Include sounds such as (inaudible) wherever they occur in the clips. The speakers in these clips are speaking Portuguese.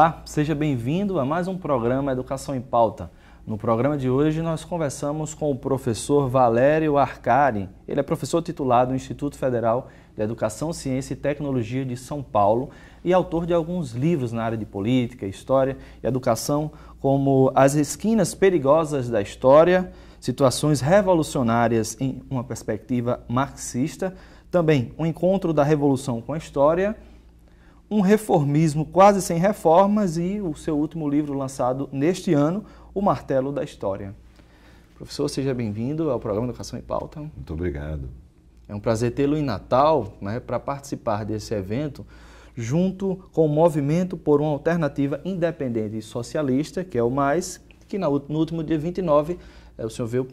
Olá, seja bem-vindo a mais um programa Educação em Pauta. No programa de hoje nós conversamos com o professor Valério Arcari. Ele é professor titulado do Instituto Federal de Educação, Ciência e Tecnologia de São Paulo e autor de alguns livros na área de política, história e educação, como As Esquinas Perigosas da História, Situações Revolucionárias em uma Perspectiva Marxista, também O Encontro da Revolução com a História um reformismo quase sem reformas e o seu último livro lançado neste ano, O Martelo da História. Professor, seja bem-vindo ao programa Educação em Pauta. Muito obrigado. É um prazer tê-lo em Natal né, para participar desse evento junto com o Movimento por uma Alternativa Independente e Socialista, que é o MAIS, que no último dia 29 é, o senhor veio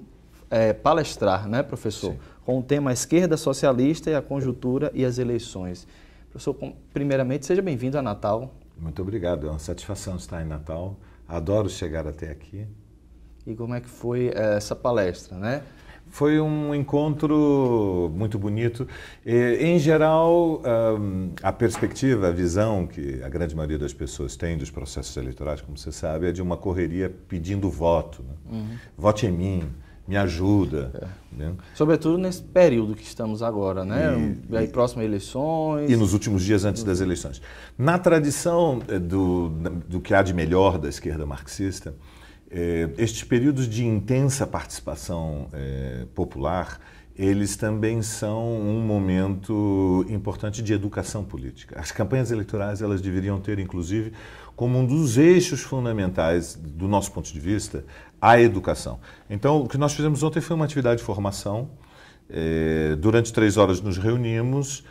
é, palestrar, né, professor? Sim. Com o tema Esquerda Socialista e a Conjuntura e as Eleições. Professor, primeiramente, seja bem-vindo a Natal. Muito obrigado, é uma satisfação estar em Natal. Adoro chegar até aqui. E como é que foi eh, essa palestra, né? Foi um encontro muito bonito. Em geral, a perspectiva, a visão que a grande maioria das pessoas tem dos processos eleitorais, como você sabe, é de uma correria pedindo voto. Né? Uhum. Vote em mim me ajuda. É. Né? Sobretudo nesse período que estamos agora, né? E, Aí, próximas eleições. E nos últimos dias antes das eleições. Na tradição eh, do, do que há de melhor da esquerda marxista, eh, estes períodos de intensa participação eh, popular eles também são um momento importante de educação política. As campanhas eleitorais elas deveriam ter, inclusive, como um dos eixos fundamentais do nosso ponto de vista, a educação. Então, o que nós fizemos ontem foi uma atividade de formação. É, durante três horas nos reunimos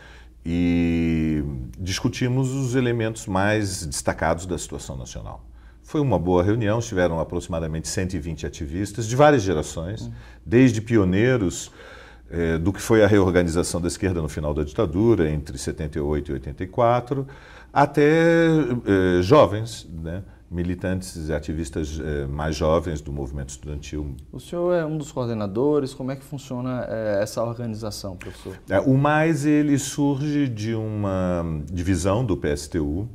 e discutimos os elementos mais destacados da situação nacional. Foi uma boa reunião, estiveram aproximadamente 120 ativistas de várias gerações, desde pioneiros é, do que foi a reorganização da esquerda no final da ditadura, entre 78 e 84, até é, jovens, né? militantes e ativistas é, mais jovens do movimento estudantil. O senhor é um dos coordenadores, como é que funciona é, essa organização, professor? É, o Mais ele surge de uma divisão do PSTU.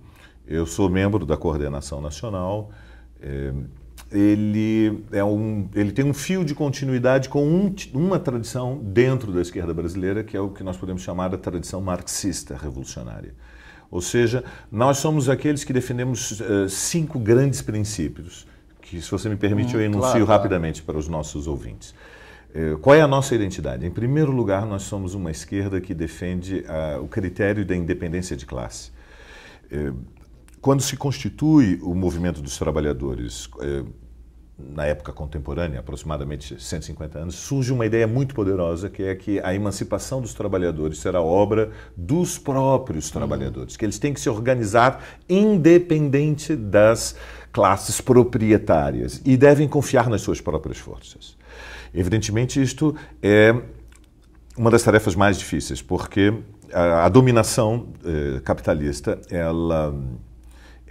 Eu sou membro da coordenação nacional. É, ele, é um, ele tem um fio de continuidade com um, uma tradição dentro da esquerda brasileira, que é o que nós podemos chamar da tradição marxista revolucionária. Ou seja, nós somos aqueles que defendemos uh, cinco grandes princípios, que, se você me permite, hum, eu enuncio claro, rapidamente claro. para os nossos ouvintes. Eh, qual é a nossa identidade? Em primeiro lugar, nós somos uma esquerda que defende uh, o critério da independência de classe eh, quando se constitui o movimento dos trabalhadores, eh, na época contemporânea, aproximadamente 150 anos, surge uma ideia muito poderosa que é que a emancipação dos trabalhadores será obra dos próprios uhum. trabalhadores, uhum. que eles têm que se organizar independente das classes proprietárias e devem confiar nas suas próprias forças. Evidentemente, isto é uma das tarefas mais difíceis, porque a, a dominação eh, capitalista ela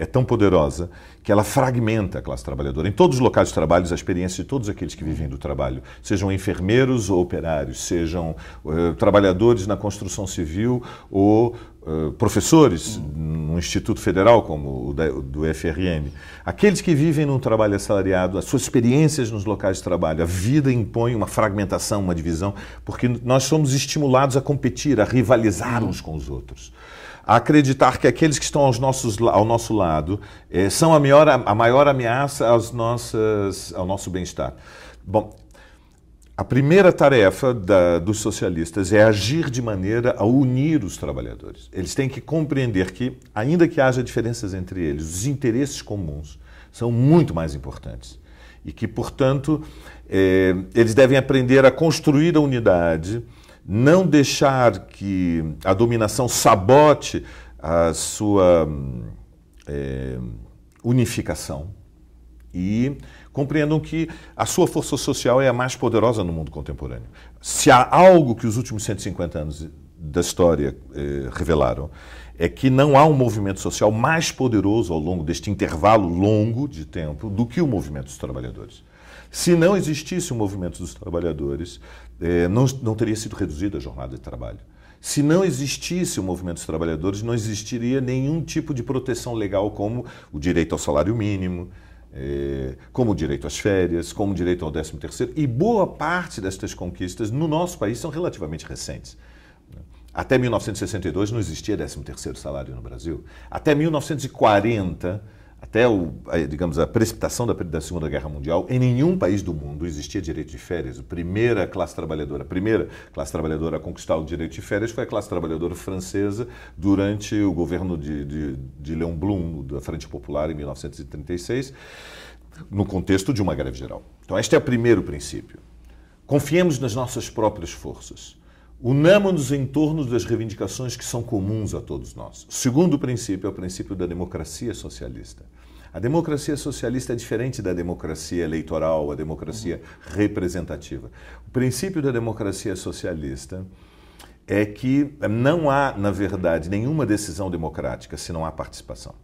é tão poderosa que ela fragmenta a classe trabalhadora. Em todos os locais de trabalho, a experiência de todos aqueles que vivem do trabalho, sejam enfermeiros ou operários, sejam uh, trabalhadores na construção civil ou uh, professores num instituto federal como o da, do FRN, aqueles que vivem num trabalho assalariado, as suas experiências nos locais de trabalho, a vida impõe uma fragmentação, uma divisão, porque nós somos estimulados a competir, a rivalizar uns com os outros acreditar que aqueles que estão aos nossos, ao nosso lado eh, são a maior, a maior ameaça às nossas, ao nosso bem-estar. Bom, a primeira tarefa da, dos socialistas é agir de maneira a unir os trabalhadores. Eles têm que compreender que, ainda que haja diferenças entre eles, os interesses comuns são muito mais importantes. E que, portanto, eh, eles devem aprender a construir a unidade não deixar que a dominação sabote a sua é, unificação e compreendam que a sua força social é a mais poderosa no mundo contemporâneo. Se há algo que os últimos 150 anos da história eh, revelaram é que não há um movimento social mais poderoso ao longo deste intervalo longo de tempo do que o movimento dos trabalhadores. Se não existisse o movimento dos trabalhadores, eh, não, não teria sido reduzida a jornada de trabalho. Se não existisse o movimento dos trabalhadores, não existiria nenhum tipo de proteção legal, como o direito ao salário mínimo, eh, como o direito às férias, como o direito ao 13 terceiro. E boa parte destas conquistas no nosso país são relativamente recentes. Até 1962 não existia 13 terceiro salário no Brasil. Até 1940 até, o, digamos, a precipitação da, da, Segunda Guerra Mundial, em nenhum país do mundo existia direito de férias. A primeira classe trabalhadora, a primeira classe trabalhadora a conquistar o direito de férias foi a classe trabalhadora francesa durante o governo de, de, de Leon Blum, da Frente Popular, em 1936, no contexto de uma greve geral. Então, este é o primeiro princípio. Confiemos nas nossas próprias forças. Unamos-nos em torno das reivindicações que são comuns a todos nós. O segundo princípio é o princípio da democracia socialista. A democracia socialista é diferente da democracia eleitoral, a democracia uhum. representativa. O princípio da democracia socialista é que não há, na verdade, nenhuma decisão democrática se não há participação.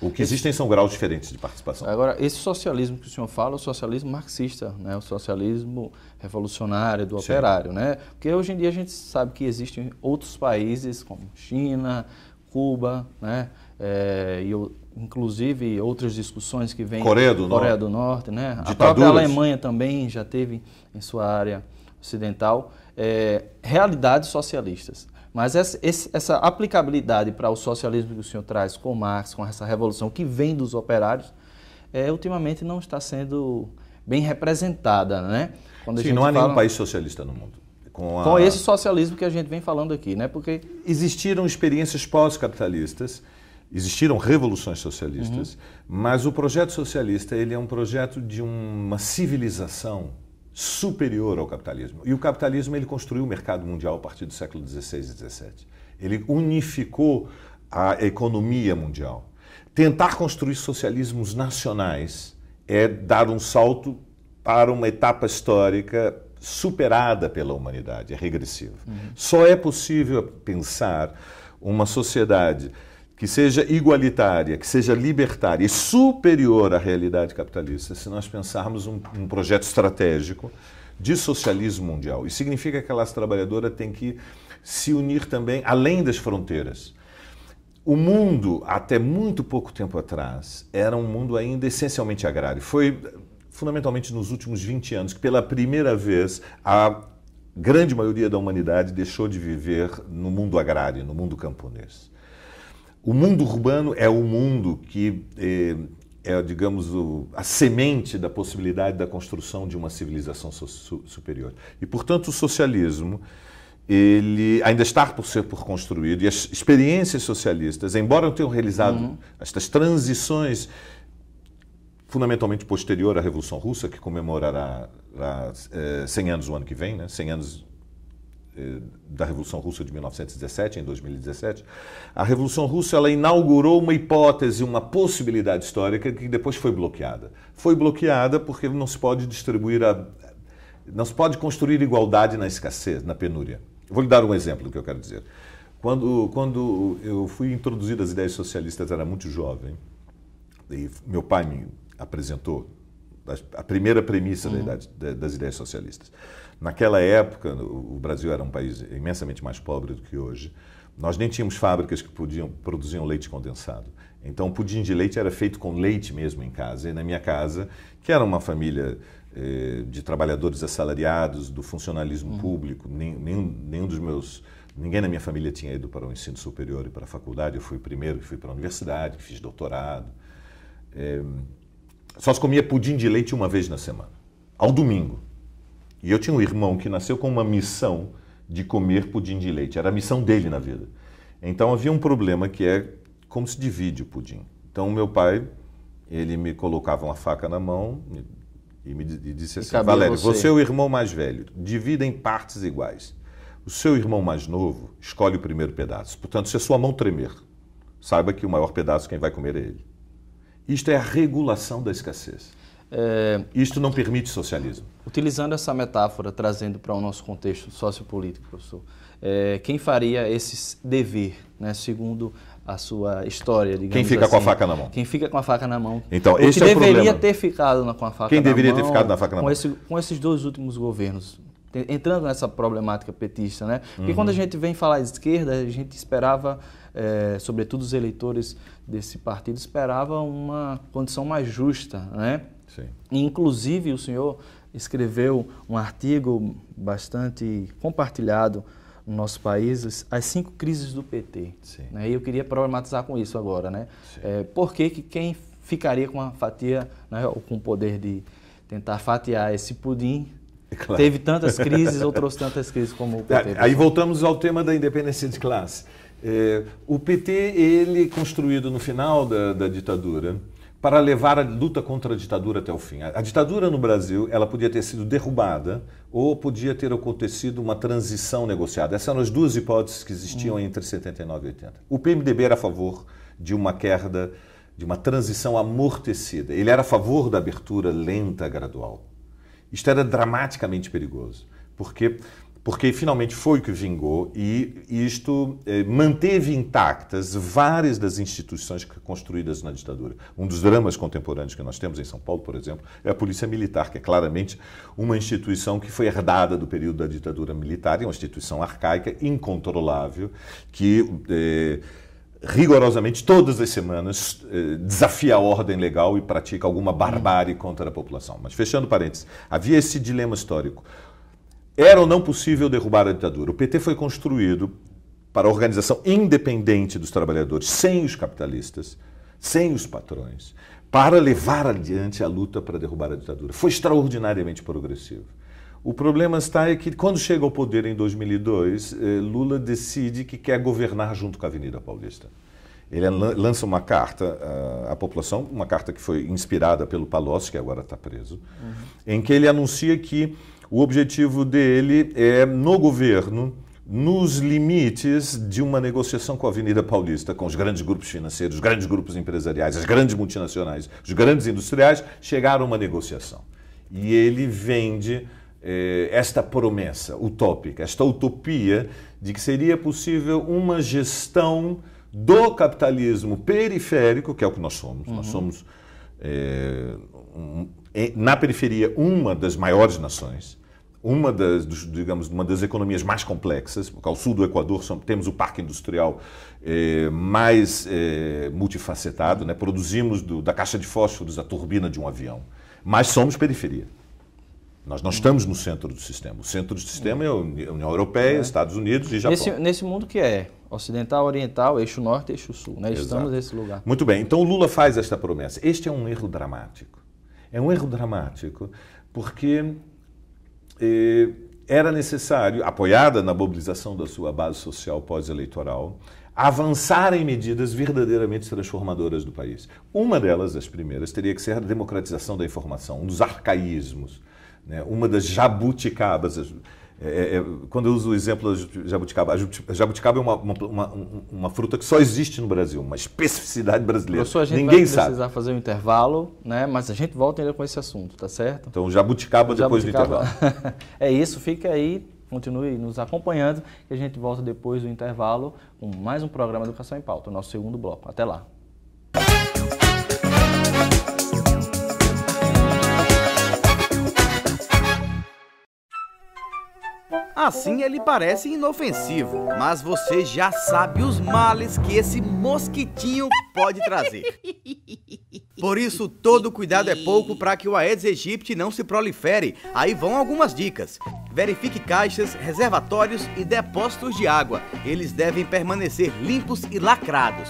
O que existem são graus diferentes de participação. Agora, esse socialismo que o senhor fala é o socialismo marxista, né? o socialismo revolucionário do operário. Né? Porque hoje em dia a gente sabe que existem outros países como China, Cuba, né? É, e inclusive outras discussões que vêm Coreia do Coreia Norte, do Norte né? a própria Alemanha também já teve em sua área ocidental é, realidades socialistas. Mas essa, essa aplicabilidade para o socialismo que o senhor traz com Marx, com essa revolução que vem dos operários, é, ultimamente não está sendo bem representada, né? Quando Sim, não há fala... nenhum país socialista no mundo. Com, a... com, esse socialismo que a gente vem falando aqui, né? Porque existiram experiências pós-capitalistas, existiram revoluções socialistas, uhum. mas o projeto socialista ele é um projeto de uma civilização superior ao capitalismo. E o capitalismo ele construiu o mercado mundial a partir do século XVI e XVII. Ele unificou a economia mundial. Tentar construir socialismos nacionais é dar um salto para uma etapa histórica superada pela humanidade, é regressiva. Uhum. Só é possível pensar uma sociedade que seja igualitária, que seja libertária e superior à realidade capitalista, se nós pensarmos um, um projeto estratégico de socialismo mundial. Isso significa que a classe trabalhadora tem que se unir também além das fronteiras. O mundo, até muito pouco tempo atrás, era um mundo ainda essencialmente agrário. Foi fundamentalmente nos últimos 20 anos que, pela primeira vez, a grande maioria da humanidade deixou de viver no mundo agrário, no mundo camponês. O mundo urbano é o mundo que eh, é, digamos, o, a semente da possibilidade da construção de uma civilização su superior. E, portanto, o socialismo ele ainda está por ser por construído e as experiências socialistas, embora tenham realizado uhum. estas transições fundamentalmente posterior à Revolução Russa, que comemorará 100 eh, anos o ano que vem, né? 100 anos eh, da Revolução Russa de 1917, em 2017, a Revolução Russa ela inaugurou uma hipótese, uma possibilidade histórica que depois foi bloqueada. Foi bloqueada porque não se pode distribuir a, não se pode construir igualdade na escassez, na penúria. Vou lhe dar um exemplo do que eu quero dizer. Quando, quando eu fui introduzido às ideias socialistas, era muito jovem, e meu pai me apresentou a primeira premissa uhum. da idade, das ideias socialistas. Naquela época, o Brasil era um país imensamente mais pobre do que hoje. Nós nem tínhamos fábricas que podiam, produziam leite condensado. Então, o pudim de leite era feito com leite mesmo em casa. E na minha casa, que era uma família eh, de trabalhadores assalariados, do funcionalismo uhum. público, nenhum, nenhum dos meus Ninguém na minha família tinha ido para o ensino superior e para a faculdade. Eu fui primeiro, fui para a universidade, fiz doutorado. Eh, só se comia pudim de leite uma vez na semana, ao domingo. E eu tinha um irmão que nasceu com uma missão de comer pudim de leite. Era a missão dele na vida. Então havia um problema que é como se divide o pudim. Então meu pai, ele me colocava uma faca na mão e me e disse assim: Valério, você. você é o irmão mais velho, divida em partes iguais. O seu irmão mais novo escolhe o primeiro pedaço. Portanto, se a sua mão tremer, saiba que o maior pedaço quem vai comer é ele. Isto é a regulação da escassez. É, Isto não permite socialismo. Utilizando essa metáfora, trazendo para o nosso contexto sociopolítico, professor, é, quem faria esse dever, né, segundo a sua história, digamos Quem fica assim, com a assim? faca na mão. Quem fica com a faca na mão. Então, o que é deveria problema. ter ficado na, com a faca Quem na deveria ter ficado na faca na com mão. Esse, com esses dois últimos governos, entrando nessa problemática petista, né? Porque uhum. quando a gente vem falar de esquerda, a gente esperava é, sobretudo os eleitores desse partido, esperavam uma condição mais justa. Né? Sim. Inclusive, o senhor escreveu um artigo bastante compartilhado no nosso país, as cinco crises do PT. Sim. Né? E eu queria problematizar com isso agora. Né? É, por que, que quem ficaria com a fatia, né, ou com o poder de tentar fatiar esse pudim, é claro. teve tantas crises ou trouxe tantas crises como o PT? (laughs) Aí voltamos ao tema da independência de classe. É, o PT, ele é construído no final da, da ditadura, para levar a luta contra a ditadura até o fim. A, a, ditadura no Brasil, ela podia ter sido derrubada ou podia ter acontecido uma transição negociada. Essas eram as duas hipóteses que existiam hum. entre 79 e 80. O PMDB era a favor de uma queda, de uma transição amortecida. Ele era a favor da abertura lenta, gradual. Isto era dramaticamente perigoso, porque porque finalmente foi o que vingou e isto eh, manteve intactas várias das instituições construídas na ditadura. Um dos dramas contemporâneos que nós temos em São Paulo, por exemplo, é a Polícia Militar, que é claramente uma instituição que foi herdada do período da ditadura militar, é uma instituição arcaica, incontrolável, que eh, rigorosamente todas as semanas eh, desafia a ordem legal e pratica alguma barbárie contra a população. Mas fechando parênteses, havia esse dilema histórico. Era ou não possível derrubar a ditadura? O PT foi construído para a organização independente dos trabalhadores, sem os capitalistas, sem os patrões, para levar adiante a luta para derrubar a ditadura. Foi extraordinariamente progressivo. O problema está é que quando chega ao poder em 2002, eh, Lula decide que quer governar junto com a Avenida Paulista. Ele lança uma carta à população, uma carta que foi inspirada pelo Palocci, que agora está preso, uhum. em que ele anuncia que o objetivo dele é, no governo, nos limites de uma negociação com a Avenida Paulista, com os grandes grupos financeiros, os grandes grupos empresariais, as grandes multinacionais, os grandes industriais, chegar a uma negociação. E ele vende eh, esta promessa utópica, esta utopia de que seria possível uma gestão do capitalismo periférico, que é o que nós somos. Uhum. Nós somos, eh, um, eh, na periferia, uma das maiores nações uma das, digamos, uma das economias mais complexas, porque ao sul do Equador temos o parque industrial é, mais é, multifacetado, né? produzimos do, da caixa de fósforos a turbina de um avião, mas somos periferia. Nós não estamos no centro do sistema. O centro do sistema é a União Europeia, é. Estados Unidos e Japão. Nesse, nesse, mundo que é ocidental, oriental, eixo norte, eixo sul. Né? Estamos nesse lugar. Muito bem. Então o Lula faz esta promessa. Este é um erro dramático. É um erro dramático porque eh, era necessário, apoiada na mobilização da sua base social pós-eleitoral, avançar em medidas verdadeiramente transformadoras do país. Uma delas, as primeiras, teria que ser a democratização da informação, um dos arcaísmos, né? uma das jabuticabas. É, é, é, quando eu uso o exemplo da jabuticaba, a jabuticaba é uma, uma, uma, fruta que só existe no Brasil, uma especificidade brasileira. Professor, a gente Ninguém vai precisar sabe. fazer um intervalo, né? mas a gente volta ainda com esse assunto, tá certo? Então, jabuticaba, jabuticaba. depois do intervalo. (laughs) é isso, fica aí, continue nos acompanhando e a gente volta depois do intervalo com mais um programa Educação em Pauta, o nosso segundo bloco. Até lá. Assim ele parece inofensivo, mas você já sabe os males que esse mosquitinho pode trazer. Por isso, todo cuidado é pouco para que o Aedes aegypti não se prolifere. Aí vão algumas dicas. Verifique caixas, reservatórios e depósitos de água. Eles devem permanecer limpos e lacrados.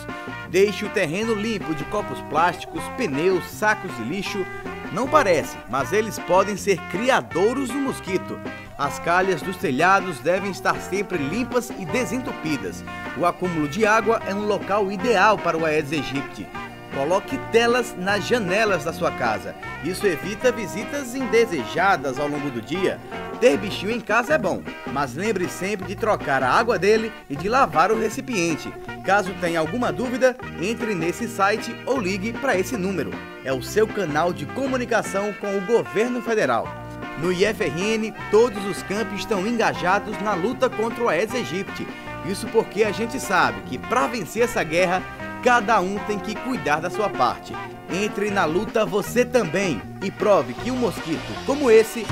Deixe o terreno limpo de copos plásticos, pneus, sacos de lixo, não parece, mas eles podem ser criadouros do mosquito. As calhas dos telhados devem estar sempre limpas e desentupidas. O acúmulo de água é um local ideal para o Aedes aegypti. Coloque telas nas janelas da sua casa. Isso evita visitas indesejadas ao longo do dia. Ter bichinho em casa é bom, mas lembre sempre de trocar a água dele e de lavar o recipiente. Caso tenha alguma dúvida, entre nesse site ou ligue para esse número. É o seu canal de comunicação com o governo federal. No IFRN, todos os campos estão engajados na luta contra o Aedes aegypti. Isso porque a gente sabe que para vencer essa guerra, cada um tem que cuidar da sua parte. Entre na luta você também e prove que um mosquito como esse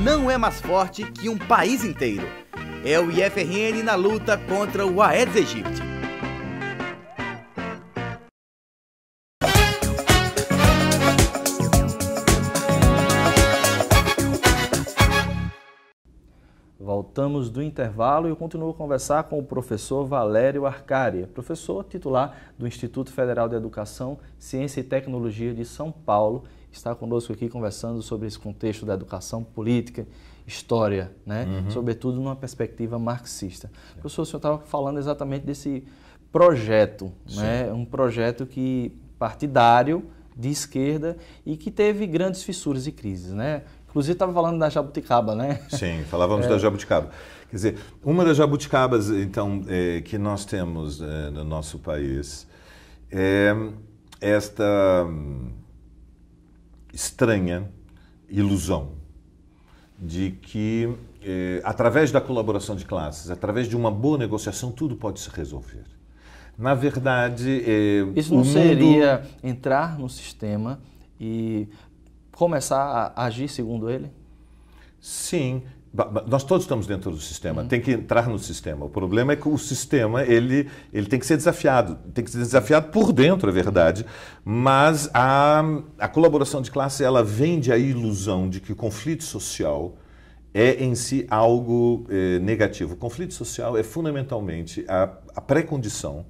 não é mais forte que um país inteiro. É o IFRN na luta contra o Aedes aegypti. Voltamos do intervalo e eu continuo a conversar com o professor Valério Arcari, professor titular do Instituto Federal de Educação, Ciência e Tecnologia de São Paulo. Está conosco aqui conversando sobre esse contexto da educação política, história, né? Uhum. sobretudo numa perspectiva marxista. Professor, o senhor estava falando exatamente desse projeto, né? um projeto que partidário, de esquerda e que teve grandes fissuras e crises, né? Inclusive, estava falando da jabuticaba, né? Sim, falávamos (laughs) é. da jabuticaba. Quer dizer, uma das jabuticabas, então, é, que nós temos é, no nosso país é esta hum, estranha ilusão de que, eh, através da colaboração de classes, através de uma boa negociação, tudo pode se resolver. Na verdade, isso não mundo... seria entrar no sistema e começar a agir segundo ele? Sim. Nós todos estamos dentro do sistema, uhum. tem que entrar no sistema. O problema é que o sistema ele, ele tem que ser desafiado, tem que ser desafiado por dentro, é verdade, mas a, a colaboração de classe ela vende a ilusão de que o conflito social é em si algo eh, negativo. O conflito social é fundamentalmente a, a pré-condição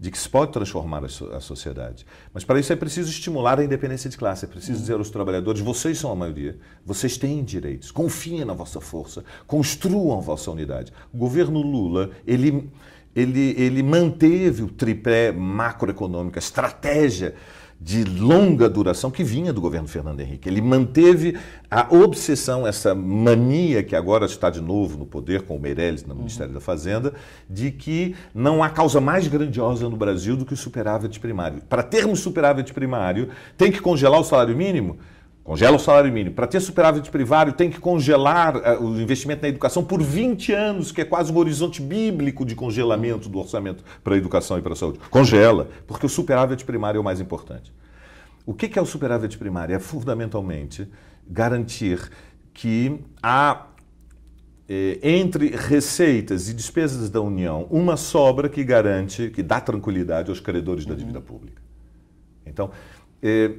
de que se pode transformar a, sociedade. Mas para isso é preciso estimular a independência de classe, é preciso uhum. dizer aos trabalhadores: vocês são a maioria, vocês têm direitos, confiem na vossa força, construam a vossa unidade. O governo Lula, ele, ele, ele manteve o tripé macroeconômico, a estratégia de longa duração que vinha do governo Fernando Henrique. Ele manteve a obsessão, essa mania que agora está de novo no poder com o Meirelles no uhum. Ministério uhum. da Fazenda, de que não há causa mais grandiosa no Brasil do que o superávit primário. Para termos superávit primário, tem que congelar o salário mínimo? Congela o salário mínimo. Para ter superávit privado, tem que congelar eh, o investimento na educação por 20 anos, que é quase um horizonte bíblico de congelamento do orçamento para a educação e para a saúde. Congela, porque o superávit primário é o mais importante. O que é o superávit primário? É fundamentalmente garantir que há eh, entre receitas e despesas da União, uma sobra que garante, que dá tranquilidade aos credores da dívida uhum. pública. Então, eh,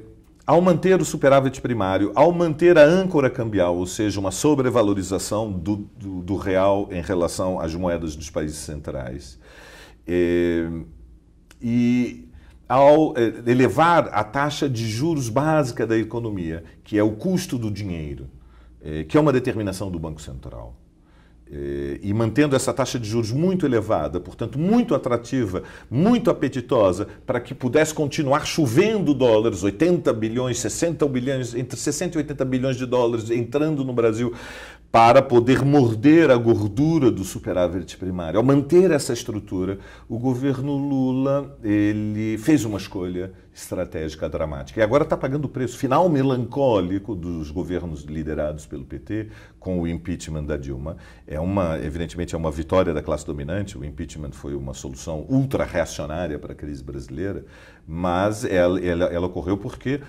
ao manter o superávit primário, ao manter a âncora cambial, ou seja, uma sobrevalorização do, do, do real em relação às moedas dos países centrais, é, e ao eh, elevar a taxa de juros básica da economia, que é o custo do dinheiro, é, que é uma determinação do Banco Central. Eh, e mantendo essa taxa de juros muito elevada, portanto, muito atrativa, muito apetitosa, para que pudesse continuar chovendo dólares, 80 bilhões, 60 bilhões, entre 60 e 80 bilhões de dólares entrando no Brasil para poder morder a gordura do superávit primário. Ao manter essa estrutura, o governo Lula ele fez uma escolha estratégica dramática. E agora está pagando o preço final melancólico dos governos liderados pelo PT com o impeachment da Dilma. É uma, evidentemente, é uma vitória da classe dominante. O impeachment foi uma solução ultra-reacionária para a crise brasileira, mas ela, ela, ela ocorreu porque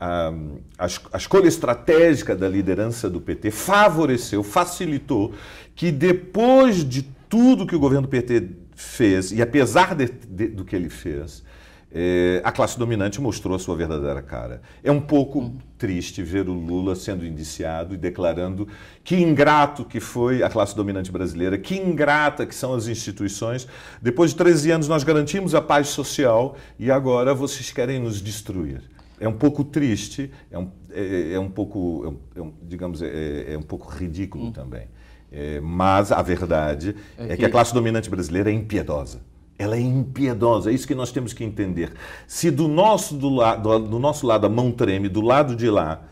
a, a, a, escolha estratégica da liderança do PT favoreceu, facilitou que depois de tudo que o governo PT fez, e apesar de, de, do que ele fez, é, a classe dominante mostrou a sua verdadeira cara. É um pouco hum. triste ver o Lula sendo indiciado e declarando que ingrato que foi a classe dominante brasileira, que ingrata que são as instituições. Depois de 13 anos nós garantimos a paz social e agora vocês querem nos destruir. É um pouco triste, é um, é, é um pouco, é um, é digamos, é, é, um pouco ridículo hum. também. É, mas a verdade é que a classe dominante brasileira é impiedosa. Ela é impiedosa, é isso que nós temos que entender. Se do nosso, do la, do, do nosso lado a mão treme, do lado de lá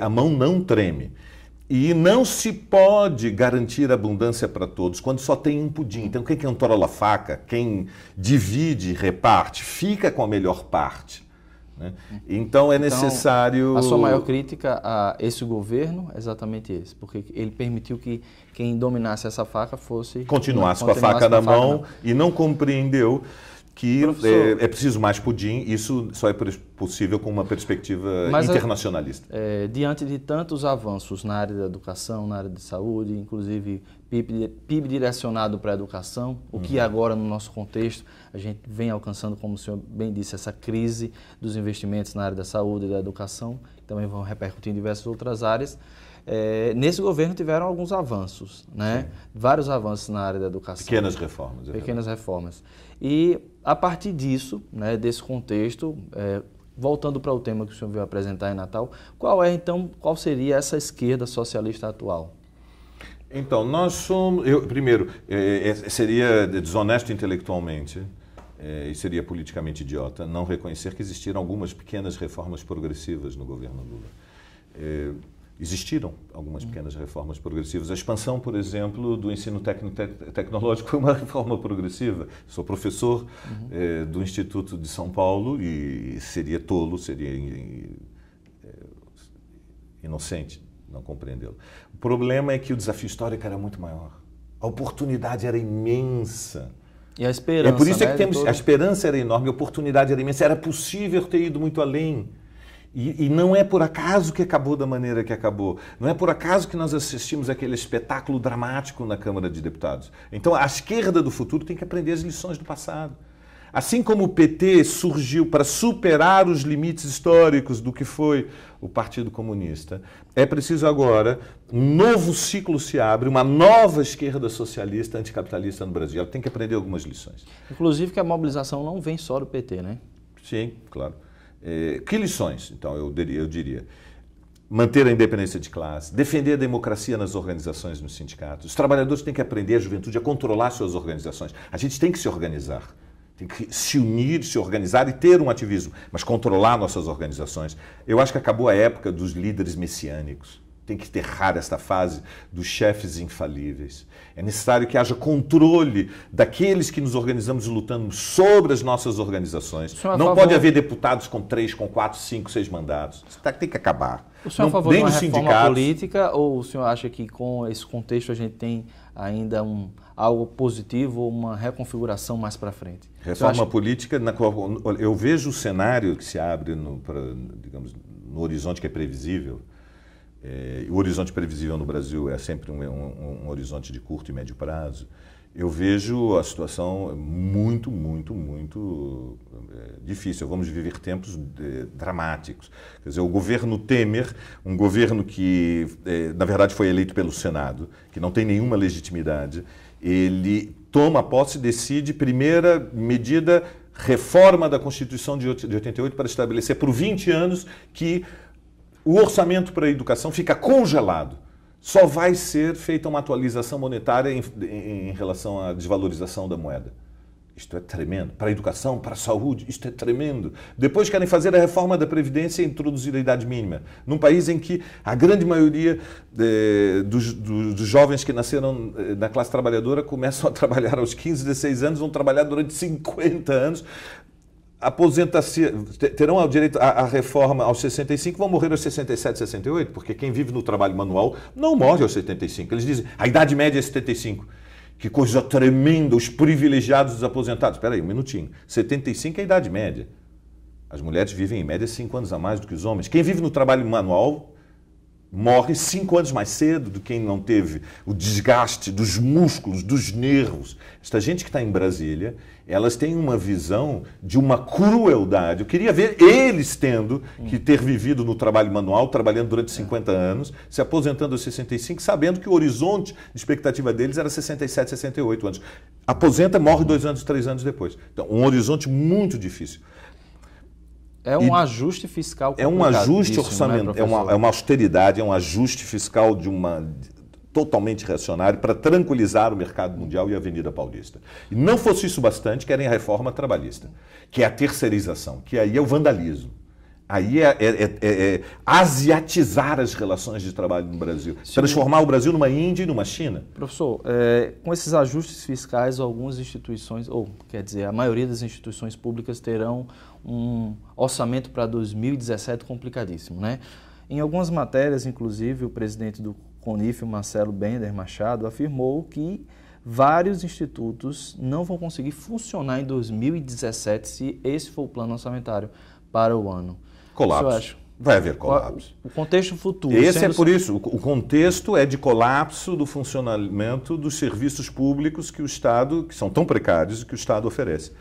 a mão não treme. E não se pode garantir abundância para todos quando só tem um pudim. Então, quem cantora a faca, quem divide, reparte, fica com a melhor parte. Né? Então é então, necessário. a sua maior crítica a esse governo é exatamente esse, porque ele permitiu que quem dominasse essa faca fosse. Né, continuasse, não, com a faca na mão não. e não compreendeu que é, é, preciso mais pudim, isso só é possível com uma perspectiva Mas, é, internacionalista. É, diante de tantos avanços na área da educação, na área de saúde, inclusive PIB, direcionado para a educação, o que uhum. agora no nosso contexto a gente vem alcançando, como o senhor bem disse, essa crise dos investimentos na área da saúde e da educação, que também vão repercutir em diversas outras áreas. É, nesse governo tiveram alguns avanços, né? vários avanços na área da educação. Pequenas reformas. É pequenas reformas. E a partir disso, né, desse contexto, é, voltando para o tema que o senhor veio apresentar em Natal, qual é então, qual seria essa esquerda socialista atual? Então, nós somos. Eu, primeiro, é, é, seria desonesto intelectualmente é, e seria politicamente idiota não reconhecer que existiram algumas pequenas reformas progressivas no governo Lula. É, existiram algumas pequenas reformas progressivas. A expansão, por exemplo, do ensino tecnológico foi uma (laughs) reforma progressiva. Sou professor uhum. é, do Instituto de São Paulo e seria tolo, seria é, inocente não compreendê-lo. O problema é que o desafio histórico era muito maior. A oportunidade era imensa. E a esperança. É por isso é né? é que temos. Todo... A esperança era enorme, a oportunidade era imensa. Era possível ter ido muito além. E, e, não é por acaso que acabou da maneira que acabou. Não é por acaso que nós assistimos aquele espetáculo dramático na Câmara de Deputados. Então, a esquerda do futuro tem que aprender as lições do passado. Assim como o PT surgiu para superar os limites históricos do que foi o Partido Comunista, é preciso agora um novo ciclo se abre, uma nova esquerda socialista anticapitalista no Brasil. Ela tem que aprender algumas lições. Inclusive que a mobilização não vem só do PT, né? Sim, claro. É, que lições, então, eu diria? Eu diria manter a independência de classe, defender a democracia nas organizações, nos sindicatos. Os trabalhadores têm que aprender a juventude a controlar suas organizações. A gente tem que se organizar tem que se unir, se organizar e ter um ativismo, mas controlar nossas organizações. Eu acho que acabou a época dos líderes messiânicos. Tem que enterrar esta fase dos chefes infalíveis. É necessário que haja controle daqueles que nos organizamos e lutamos sobre as nossas organizações. Não pode haver deputados com três, com quatro, cinco, seis mandatos. Tá, tem que acabar. O senhor não, é a favor de uma reforma política ou o senhor acha que com esse contexto a gente tem ainda um, algo positivo, ou uma reconfiguração mais para frente? Reforma acha... política, na qual eu vejo o cenário que se abre no, pra, digamos, no horizonte que é previsível. É, o horizonte previsível no Brasil é sempre um, um, um horizonte de curto e médio prazo eu vejo a situação muito, muito, muito eh, difícil. Vamos viver tempos eh, dramáticos. Quer dizer, o governo Temer, um governo que, eh, na verdade, foi eleito pelo Senado, que não tem nenhuma legitimidade, ele toma posse e decide, primeira medida, reforma da Constituição de 88 para estabelecer por 20 anos que o orçamento para a educação fica congelado só vai ser feita uma atualização monetária em, em, em relação à desvalorização da moeda. Isto é tremendo. Para a educação, para a saúde, isto é tremendo. Depois querem fazer a reforma da Previdência e introduzir a idade mínima. Num país em que a grande maioria eh, dos, dos, dos, jovens que nasceram eh, na classe trabalhadora começam a (laughs) trabalhar aos 15, 16 anos, vão trabalhar durante 50 anos aposenta-se, terão o direito à, reforma aos 65, vão morrer aos 67, 68, porque quem vive no trabalho manual não morre aos 75. Eles dizem, a idade média é 75. Que coisa tremenda, os privilegiados dos aposentados. Espera aí, um minutinho. 75 é a idade média. As mulheres vivem em média 5 anos a mais do que os homens. Quem vive no trabalho manual morre cinco anos mais cedo do que quem não teve o desgaste dos músculos, dos nervos. Esta gente que está em Brasília, elas têm uma visão de uma crueldade. Eu queria ver eles tendo que ter vivido no trabalho manual, trabalhando durante 50 é. anos, se aposentando aos 65, sabendo que o horizonte de expectativa deles era 67, 68 anos. Aposenta, morre dois anos, três anos depois. Então, um horizonte muito difícil. É um e ajuste fiscal. É um ajuste né, orçamentário, é, uma, é uma austeridade, é um ajuste fiscal de uma totalmente reacionário para tranquilizar o mercado mundial e a Avenida Paulista. E não fosse isso bastante, querem a reforma trabalhista, que é a terceirização, que aí é o vandalismo. Aí é, é, é, é, é asiatizar as relações de trabalho no Brasil, Sim. transformar o Brasil numa Índia e numa China. Professor, é, com esses ajustes fiscais, algumas instituições, ou quer dizer, a maioria das instituições públicas terão um orçamento para 2017 complicadíssimo, né? Em algumas matérias, inclusive, o presidente do CONIF, Marcelo Bender Machado, afirmou que vários institutos não vão conseguir funcionar em 2017 se esse for o plano orçamentário para o ano. Colapso. Vai haver colapso. O contexto futuro. Esse é por isso. O contexto é de colapso do funcionamento dos serviços públicos que o Estado, que são tão precários, que o Estado oferece.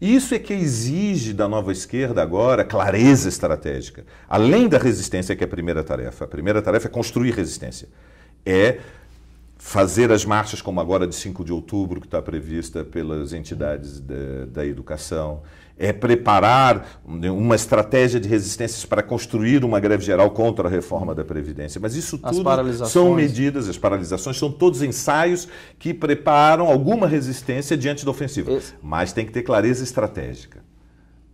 Isso é que exige da nova esquerda agora clareza estratégica. Além da resistência, que é a primeira tarefa. A primeira tarefa é construir resistência. É fazer as marchas como agora de 5 de outubro, que está prevista pelas entidades da, da, educação, é preparar uma estratégia de resistências para construir uma greve geral contra a reforma da Previdência. Mas isso tudo são medidas, as paralisações são todos ensaios que preparam alguma resistência diante da ofensiva. Esse... Mas tem que ter clareza estratégica.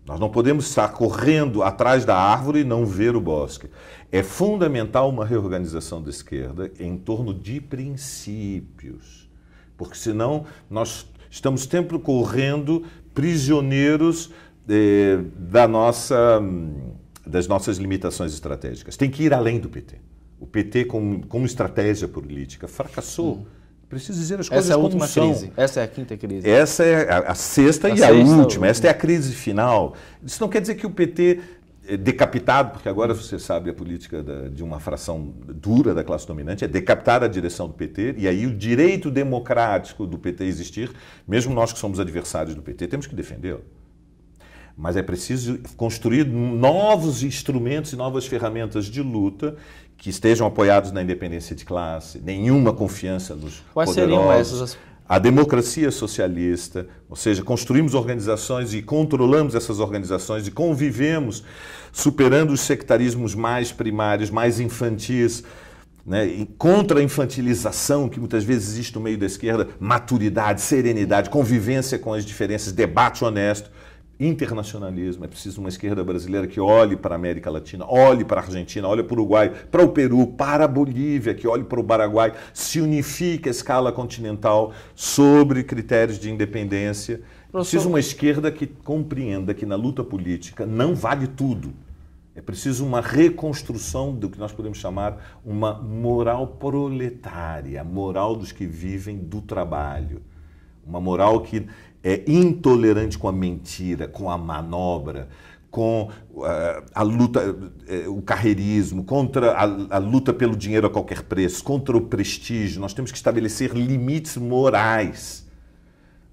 Nós não podemos estar correndo atrás da árvore e não ver o bosque. É fundamental uma reorganização da esquerda em torno de princípios, porque senão nós estamos sempre correndo prisioneiros eh, da nossa, das nossas limitações estratégicas. Tem que ir além do PT. O PT, como, como estratégia política, fracassou. Hum. Preciso dizer as coisas Essa é a última são. crise. Essa é a quinta crise. Essa é a, a sexta a e sexta, a última. Esta é a crise final. Isso não quer dizer que o PT é eh, decapitado, porque agora você sabe a política da, de uma fração dura da classe dominante, é decapitar a direção do PT, e aí o direito democrático do PT existir, mesmo nós que somos adversários do PT, temos que defendê-lo. Mas é preciso construir novos instrumentos e novas ferramentas de luta que estejam apoiados na independência de classe, nenhuma confiança nos Quais seriam essas? A democracia socialista, ou seja, construímos organizações e controlamos essas organizações e convivemos, superando os sectarismos mais primários, mais infantis, né, contra a infantilização que muitas vezes existe no meio da esquerda, maturidade, serenidade, convivência com as diferenças, debate honesto internacionalismo, é preciso uma esquerda brasileira que olhe para a América Latina, olhe para a Argentina, olhe para o Uruguai, para o Peru, para a Bolívia, que olhe para o Paraguai, se unifique a escala continental sobre critérios de independência. Professor... Precisa uma esquerda que compreenda que na luta política não vale tudo. É preciso uma reconstrução do que nós podemos chamar uma moral proletária, moral dos que vivem do trabalho. Uma moral que é intolerante com a mentira, com a manobra, com uh, a luta, uh, o carreirismo, contra a, a, luta pelo dinheiro a qualquer preço, contra o prestígio. Nós temos que estabelecer limites morais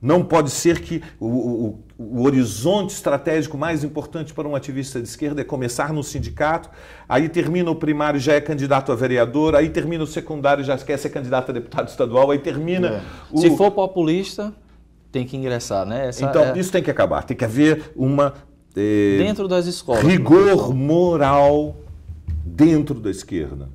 não pode ser que o, o, o, horizonte estratégico mais importante para um ativista de esquerda é começar no sindicato, aí termina o primário já é candidato a vereador, aí termina o secundário já quer ser candidato a deputado estadual, aí termina. É. O... Se for populista, tem que ingressar, né? Essa então é... isso tem que acabar, tem que haver uma é... dentro das escolas né? rigor moral dentro da esquerda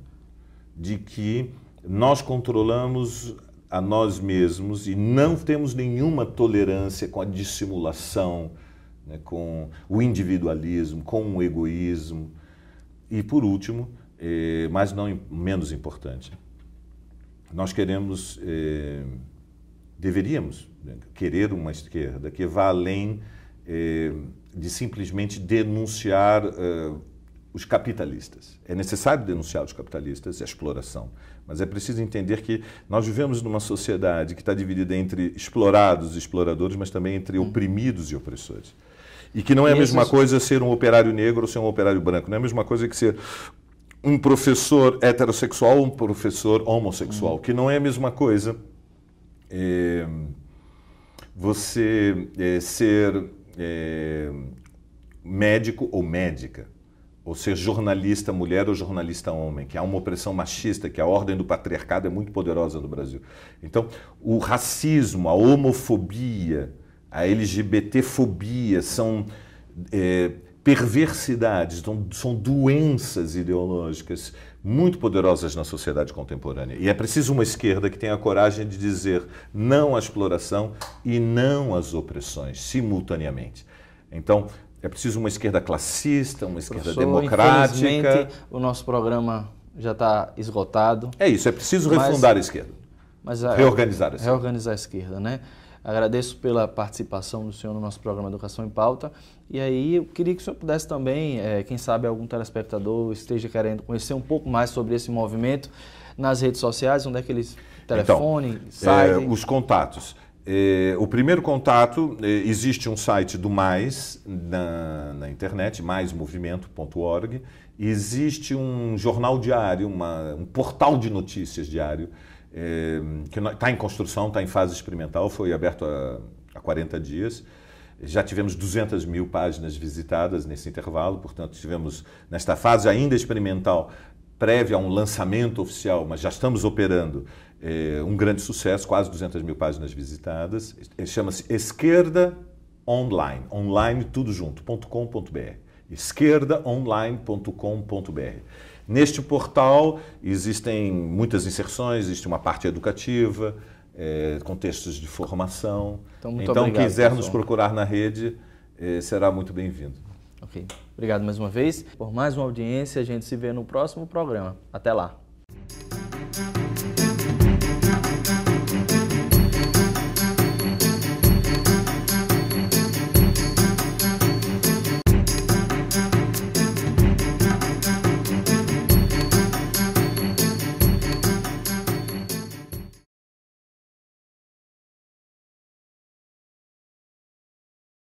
de que nós controlamos a nós mesmos e não temos nenhuma tolerância com a dissimulação, né, com o individualismo, com o egoísmo. E por último, eh, mas não menos importante, nós queremos, eh, deveríamos né, querer uma esquerda que vá além eh, de simplesmente denunciar eh, os capitalistas. É necessário denunciar os capitalistas e a exploração, mas é preciso entender que nós vivemos numa sociedade que está dividida entre explorados e exploradores, mas também entre hum. oprimidos e opressores. E que não é a mesma coisa ser um operário negro ou ser um operário branco, não é a mesma coisa que ser um professor heterossexual ou um professor homossexual, hum. que não é a mesma coisa é, você é, ser é, médico ou médica ou ser jornalista mulher ou jornalista homem, que há uma opressão machista, que a ordem do patriarcado é muito poderosa no Brasil. Então, o racismo, a homofobia, a LGBTfobia são é, perversidades, são doenças ideológicas muito poderosas na sociedade contemporânea. E é preciso uma esquerda que tenha a coragem de dizer não à exploração e não às opressões simultaneamente. Então, é preciso uma esquerda classista, uma esquerda democrática. o nosso programa já está esgotado. É isso, é preciso refundar a esquerda. Mas a, reorganizar a esquerda. Reorganizar a esquerda, né? Agradeço pela participação do senhor no nosso programa Educação em Pauta. E aí eu queria que o senhor pudesse também, é, quem sabe algum telespectador esteja querendo conhecer um pouco mais sobre esse movimento nas redes sociais, onde é que eles telefone, então, site. É, eh, os contatos. Eh, o primeiro contato, eh, existe um site do Mais na, na internet, maismovimento.org. Existe um jornal diário, uma, um portal de notícias diário, eh, que está em construção, está em fase experimental, foi aberto há 40 dias. Já tivemos 200 mil páginas visitadas nesse intervalo, portanto, tivemos, nesta fase ainda experimental, prévia a um lançamento oficial, mas já estamos operando, é, um grande sucesso, quase 200 mil páginas visitadas. Eh, chama-se Esquerda Online, online tudo junto, .com.br. esquerdaonline.com.br. Neste portal existem muitas inserções, existe uma parte educativa, é, eh, contextos de formação. Então, então obrigado, quiser nos procurar na rede, é, será muito bem-vindo. Okay. Obrigado mais uma vez por mais uma audiência. A gente se vê no próximo programa. Até lá.